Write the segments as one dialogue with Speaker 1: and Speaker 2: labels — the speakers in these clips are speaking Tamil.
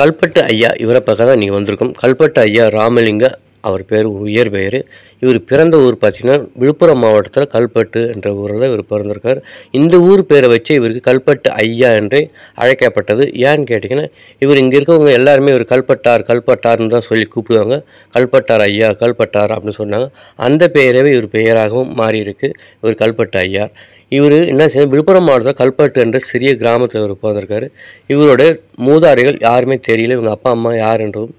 Speaker 1: கல்பட்டு ஐயா இவரை பார்க்க தான் நீங்கள் வந்திருக்கோம் கல்பட்டு ஐயா ராமலிங்க அவர் பேர் உயர் பெயர் இவர் பிறந்த ஊர் பார்த்திங்கன்னா விழுப்புரம் மாவட்டத்தில் கல்பட்டு என்ற ஊரில் இவர் பிறந்திருக்கார் இந்த ஊர் பேரை வச்சு இவருக்கு கல்பட்டு ஐயா என்று அழைக்கப்பட்டது ஏன்னு கேட்டிங்கன்னா இவர் இங்கே இருக்கவங்க எல்லாருமே இவர் கல்பட்டார் கல்பட்டார்னு தான் சொல்லி கூப்பிடுவாங்க கல்பட்டார் ஐயா கல்பட்டார் அப்படின்னு சொன்னாங்க அந்த பெயரவே இவர் பெயராகவும் மாறியிருக்கு இவர் கல்பட்டு ஐயா இவர் என்ன செய்ய விழுப்புரம் மாவட்டத்தில் கல்பட்டு என்ற சிறிய கிராமத்தில் இவர் பிறந்திருக்காரு இவரோட மூதாரிகள் யாருமே தெரியல இவங்க அப்பா அம்மா யார் என்றும்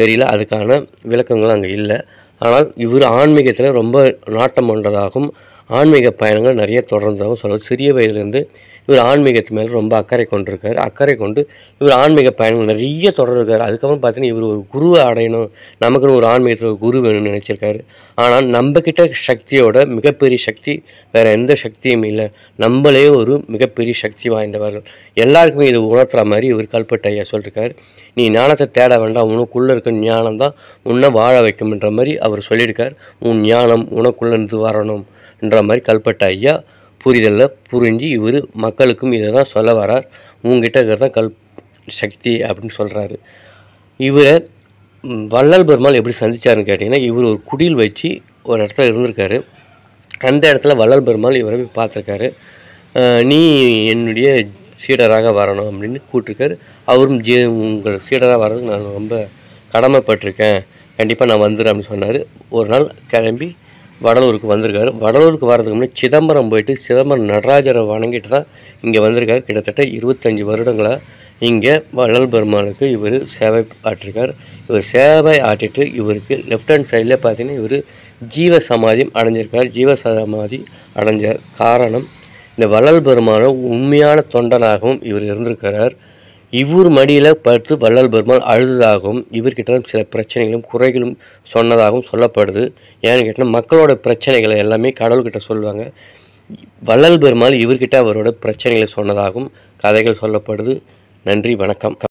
Speaker 1: தெரியல அதுக்கான விளக்கங்கள் அங்கே இல்லை ஆனால் இவர் ஆன்மீகத்தில் ரொம்ப நாட்டம் பண்ணுறதாகவும் ஆன்மீக பயணங்கள் நிறைய தொடர்ந்தாகவும் சொல்லுவார் சிறிய வயதுலேருந்து இவர் ஆன்மீகத்து மேலே ரொம்ப அக்கறை கொண்டிருக்கார் அக்கறை கொண்டு இவர் ஆன்மீக பயணங்கள் நிறைய தொடர்ருக்கார் அதுக்கப்புறம் பார்த்தீங்கன்னா இவர் ஒரு குருவை அடையணும் நமக்குன்னு ஒரு ஆன்மீகத்தில் ஒரு குரு வேணும்னு நினச்சிருக்காரு ஆனால் நம்மக்கிட்ட சக்தியோட மிகப்பெரிய சக்தி வேறு எந்த சக்தியும் இல்லை நம்மளே ஒரு மிகப்பெரிய சக்தி வாய்ந்தவர்கள் எல்லாருக்குமே இது உணர்த்துற மாதிரி இவர் கல்பட்ட ஐயா சொல்லியிருக்காரு நீ ஞானத்தை தேட வேண்டாம் உனக்குள்ளே இருக்க ஞானம் தான் உன்னை வாழ வைக்கும்ன்ற மாதிரி அவர் சொல்லியிருக்கார் உன் ஞானம் உனக்குள்ளே இருந்து வரணும் என்ற மாதிரி கல்பட்ட ஐயா புரிதலில் புரிஞ்சு இவர் மக்களுக்கும் இதை தான் சொல்ல வரார் உங்ககிட்ட இருக்கிறதான் கல் சக்தி அப்படின்னு சொல்கிறாரு இவரை வள்ளல் பெருமாள் எப்படி சந்தித்தார்னு கேட்டிங்கன்னா இவர் ஒரு குடியில் வச்சு ஒரு இடத்துல இருந்திருக்காரு அந்த இடத்துல வள்ளல் பெருமாள் இவரை போய் பார்த்துருக்காரு நீ என்னுடைய சீடராக வரணும் அப்படின்னு கூட்டிருக்காரு அவரும் ஜே உங்கள் சீடராக வர்றதுக்கு நான் ரொம்ப கடமைப்பட்டிருக்கேன் கண்டிப்பாக நான் வந்துடுறேன் அப்படின்னு சொன்னார் ஒரு நாள் கிளம்பி வடலூருக்கு வந்திருக்காரு வடலூருக்கு வர்றதுக்கு முன்னாடி சிதம்பரம் போயிட்டு சிதம்பரம் நடராஜரை வணங்கிட்டு தான் இங்கே வந்திருக்காரு கிட்டத்தட்ட இருபத்தஞ்சி வருடங்களாக இங்கே வள்ளல் பெருமாளுக்கு இவர் சேவை ஆற்றிருக்கார் இவர் சேவை ஆற்றிட்டு இவருக்கு லெஃப்ட் ஹேண்ட் சைடில் பார்த்தீங்கன்னா இவர் ஜீவ சமாதியும் அடைஞ்சிருக்கார் ஜீவ சமாதி அடைஞ்ச காரணம் இந்த வள்ளல் பெருமாளும் உண்மையான தொண்டனாகவும் இவர் இருந்திருக்கிறார் இவ்வூர் மடியில் படுத்து வள்ளல் பெருமாள் அழுததாகவும் இவர்கிட்ட சில பிரச்சனைகளும் குறைகளும் சொன்னதாகவும் சொல்லப்படுது ஏன்னு கேட்டால் மக்களோட பிரச்சனைகளை எல்லாமே கடவுள்கிட்ட சொல்லுவாங்க வள்ளல் பெருமாள் இவர்கிட்ட அவரோட பிரச்சனைகளை சொன்னதாகவும் கதைகள் சொல்லப்படுது நன்றி வணக்கம்